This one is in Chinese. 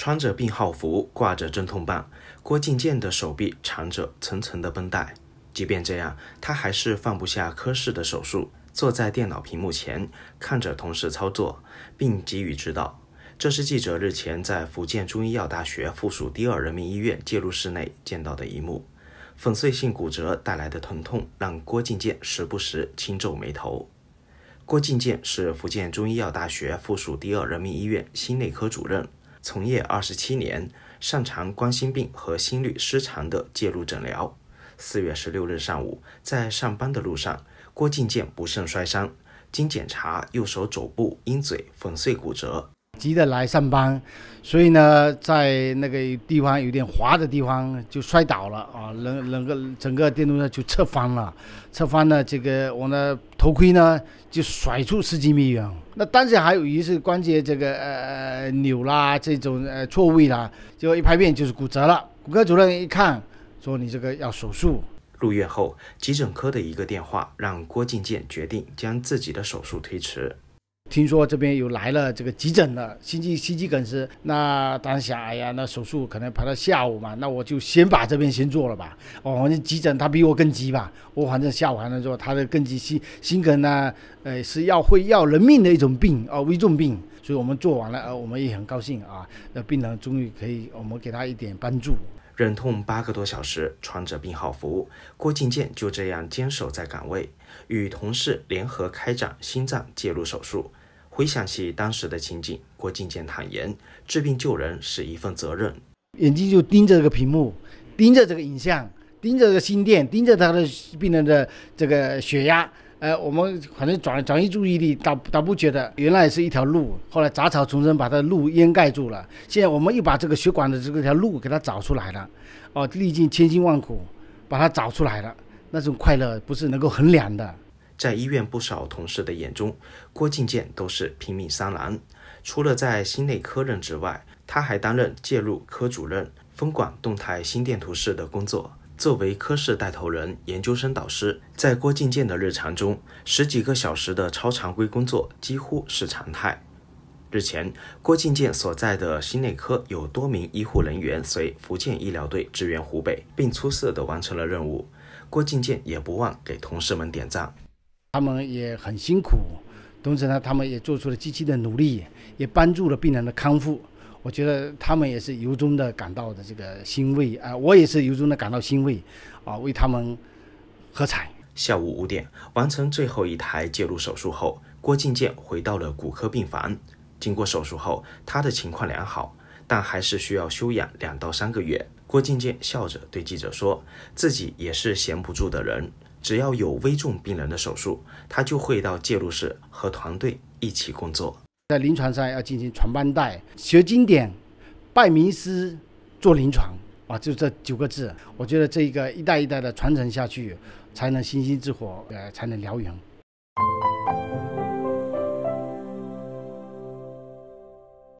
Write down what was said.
穿着病号服，挂着镇痛棒，郭靖健的手臂缠着层层的绷带。即便这样，他还是放不下科室的手术，坐在电脑屏幕前看着同事操作，并给予指导。这是记者日前在福建中医药大学附属第二人民医院介入室内见到的一幕。粉碎性骨折带来的疼痛让郭靖健时不时轻皱眉头。郭靖健是福建中医药大学附属第二人民医院心内科主任。从业二十七年，擅长冠心病和心律失常的介入诊疗。四月十六日上午，在上班的路上，郭靖健不慎摔伤，经检查，右手肘部鹰嘴粉碎骨折。急着来上班，所以呢，在那个地方有点滑的地方就摔倒了啊，人整个整个电动车就侧翻了，侧翻了，这个我的头盔呢就甩出十几米远。那当时还有一次关节这个呃扭啦，这种呃错位啦，就一拍片就是骨折了。骨科主任一看说你这个要手术。入院后，急诊科的一个电话让郭进健决定将自己的手术推迟。听说这边有来了这个急诊的心肌心肌梗死。那当时想，哎呀，那手术可能排到下午嘛，那我就先把这边先做了吧。哦，反正急诊他比我更急吧。我反正下午还能做，他的更急。心心梗呢，呃，是要会要人命的一种病，呃，危重病。所以我们做完了，呃，我们也很高兴啊，那病人终于可以，我们给他一点帮助。忍痛八个多小时，穿着病号服，郭靖健就这样坚守在岗位，与同事联合开展心脏介入手术。回想起当时的情景，郭靖健坦言，治病救人是一份责任，眼睛就盯着这个屏幕，盯着这个影像，盯着这个心电，盯着他的病人的这个血压。哎，我们反正转转移注意力，倒倒不觉得。原来是一条路，后来杂草丛生，把它路掩盖住了。现在我们又把这个血管的这个条路给它找出来了，哦，历尽千辛万苦，把它找出来了，那种快乐不是能够衡量的。在医院不少同事的眼中，郭靖健都是拼命三郎。除了在心内科任职外，他还担任介入科主任，分管动态心电图室的工作。作为科室带头人、研究生导师，在郭靖健的日常中，十几个小时的超常规工作几乎是常态。日前，郭靖健所在的心内科有多名医护人员随福建医疗队支援湖北，并出色地完成了任务。郭靖健也不忘给同事们点赞，他们也很辛苦，同时呢，他们也做出了积极的努力，也帮助了病人的康复。我觉得他们也是由衷的感到的这个欣慰啊，我也是由衷的感到欣慰，啊，为他们喝彩。下午五点，完成最后一台介入手术后，郭静健回到了骨科病房。经过手术后，他的情况良好，但还是需要休养两到三个月。郭静健笑着对记者说：“自己也是闲不住的人，只要有危重病人的手术，他就会到介入室和团队一起工作。”在临床上要进行传帮带，学经典，拜名师，做临床啊，就这九个字，我觉得这一个一代一代的传承下去，才能星星之火，呃，才能燎原。